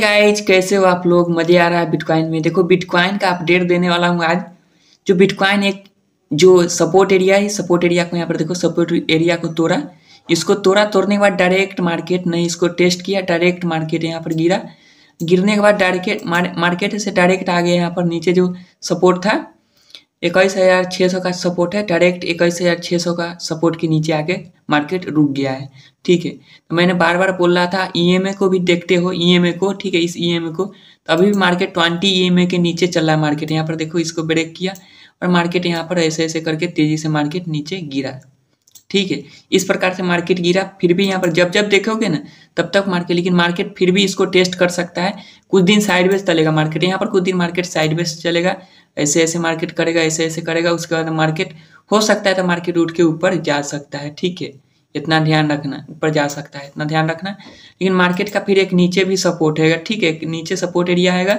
guys कैसे हो आप लोग मजे आ रहा है बिटकॉइन में देखो बिटकॉइन का अपडेट देने वाला हूँ आज जो बिटकॉइन एक जो सपोर्ट एरिया है सपोर्ट एरिया को यहाँ पर देखो सपोर्ट एरिया को तोड़ा इसको तोड़ा तोड़ने के बाद डायरेक्ट मार्केट नहीं इसको टेस्ट किया डायरेक्ट मार्केट यहाँ पर गिरा गिरने के बाद डायरेक्ट मार्केट से डायरेक्ट आ गया यहाँ पर नीचे जो सपोर्ट था इक्कीस हज़ार छः सौ का सपोर्ट है डायरेक्ट इक्कीस हज़ार छः सौ का सपोर्ट के नीचे आके मार्केट रुक गया है ठीक है तो मैंने बार बार बोल रहा था ई e को भी देखते हो ई e को ठीक है इस ई e को तो अभी भी मार्केट ट्वेंटी ई के नीचे चल रहा है मार्केट यहाँ पर देखो इसको ब्रेक किया और मार्केट यहाँ पर ऐसे ऐसे करके तेज़ी से मार्केट नीचे गिरा ठीक है इस प्रकार से मार्केट गिरा फिर भी यहाँ पर जब जब देखोगे ना तब तक मार्केट लेकिन मार्केट फिर भी इसको टेस्ट कर सकता है कुछ दिन साइडवेज चलेगा मार्केट यहाँ पर कुछ दिन मार्केट साइडवेज चलेगा ऐसे ऐसे मार्केट करेगा ऐसे ऐसे करेगा उसके बाद मार्केट हो सकता है तो मार्केट उठ के ऊपर जा सकता है ठीक है इतना ध्यान रखना ऊपर जा सकता है इतना ध्यान रखना लेकिन मार्केट का फिर एक नीचे भी सपोर्ट है ठीक है नीचे सपोर्ट एरिया आएगा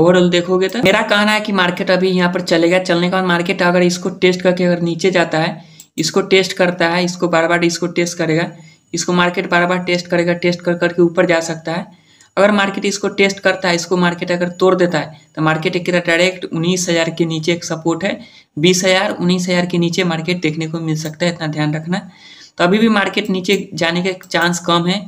ओवरऑल देखोगे तो मेरा कहना है कि मार्केट अभी यहाँ पर चलेगा चलने के बाद मार्केट अगर इसको टेस्ट करके अगर नीचे जाता है इसको टेस्ट करता है इसको बार बार इसको टेस्ट करेगा इसको मार्केट बार बार टेस्ट करेगा टेस्ट कर करके ऊपर जा सकता है अगर मार्केट इसको टेस्ट करता है इसको मार्केट अगर तोड़ देता है तो मार्केट एक डायरेक्ट उन्नीस हज़ार के नीचे एक सपोर्ट है बीस हज़ार उन्नीस हज़ार के नीचे मार्केट देखने को मिल सकता है इतना ध्यान रखना तो अभी भी मार्केट नीचे जाने का चांस कम है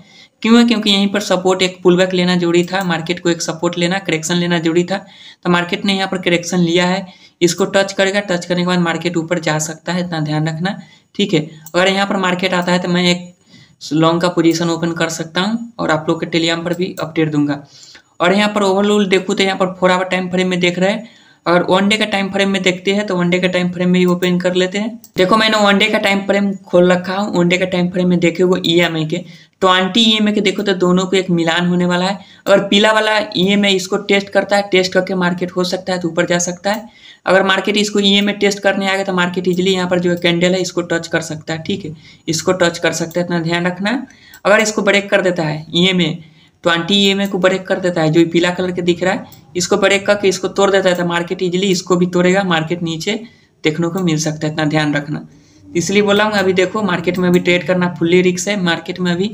क्यों है क्योंकि यहीं पर सपोर्ट एक पुलबैक लेना जरूरी था मार्केट को एक सपोर्ट लेना करेक्शन लेना जरूरी था तो मार्केट ने यहाँ पर करेक्शन लिया है इसको टच करेगा टच करने के बाद मार्केट ऊपर जा सकता है इतना ध्यान रखना ठीक है अगर यहाँ पर मार्केट आता है तो मैं एक लॉन्ग का पोजीशन ओपन कर सकता हूँ और आप लोग के टेलीग्राम पर भी अपडेट दूंगा और यहाँ पर ओवरऑल देखू तो यहाँ पर फोर आवर टाइम फ्रेम में देख रहे हैं और वन डे का टाइम फ्रेम में देखते हैं तो वन डे का टाइम फ्रेम में ही ओपन कर लेते हैं देखो मैंने वन डे का टाइम फ्रेम खोल रखा हूँ वन डे का टाइम फ्रेम में देखे वो ई एम आई के ट्वेंटी ई एम आई के देखो तो दोनों को एक मिलान होने वाला है अगर पीला वाला ई एम आई इसको टेस्ट करता है टेस्ट करके मार्केट हो सकता है तो ऊपर जा सकता है अगर मार्केट इसको ई एम आई टेस्ट करने आएगा तो मार्केट इजिली यहाँ पर जो कैंडल है इसको टच कर सकता है ठीक है इसको टच कर सकता है इतना ध्यान रखना अगर इसको ब्रेक कर देता है ई एम आई तो एंटी ई को ब्रेक कर देता है जो पीला कलर के दिख रहा है इसको ब्रेक करके इसको तोड़ देता है तो मार्केट इजिली इसको भी तोड़ेगा मार्केट नीचे देखने को मिल सकता है इतना ध्यान रखना इसलिए बोला हूँ अभी देखो मार्केट में अभी ट्रेड करना फुल्ली रिक्स है मार्केट में अभी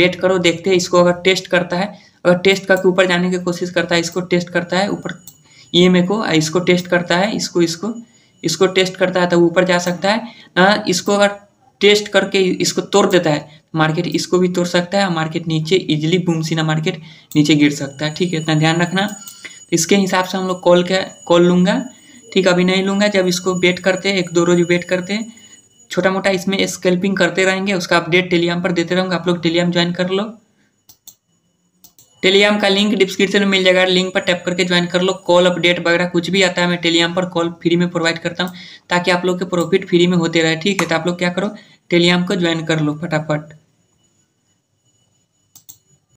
वेट करो देखते हैं इसको अगर टेस्ट करता है अगर टेस्ट करके ऊपर जाने की कोशिश करता है इसको टेस्ट करता है ऊपर ई को इसको टेस्ट करता है इसको इसको इसको टेस्ट करता है तो ऊपर जा सकता है ना इसको अगर टेस्ट करके इसको तोड़ देता है मार्केट इसको भी तोड़ सकता है मार्केट नीचे इजिली बुमसिना मार्केट नीचे गिर सकता है ठीक है इतना ध्यान रखना तो इसके हिसाब से हम लोग कॉल का कॉल लूँगा ठीक अभी नहीं लूँगा जब इसको वेट करते हैं एक दो रोज वेट करते हैं छोटा मोटा इसमें स्केल्पिंग करते रहेंगे उसका अपडेट टेलीग्राम पर देते रहूँगा आप लोग टेलीग्राम ज्वाइन कर लो टेलीग्राम का लिंक डिस्क्रिप्शन में मिल जाएगा लिंक पर टैप करके ज्वाइन कर लो कॉल अपडेट वगैरह कुछ भी आता है मैं टेलीग्राम पर कॉल फ्री में प्रोवाइड करता हूँ ताकि आप लोग के प्रॉफिट फ्री में होते रहे ठीक है तो आप लोग क्या करो टेलीग्राम को ज्वाइन कर लो फटाफट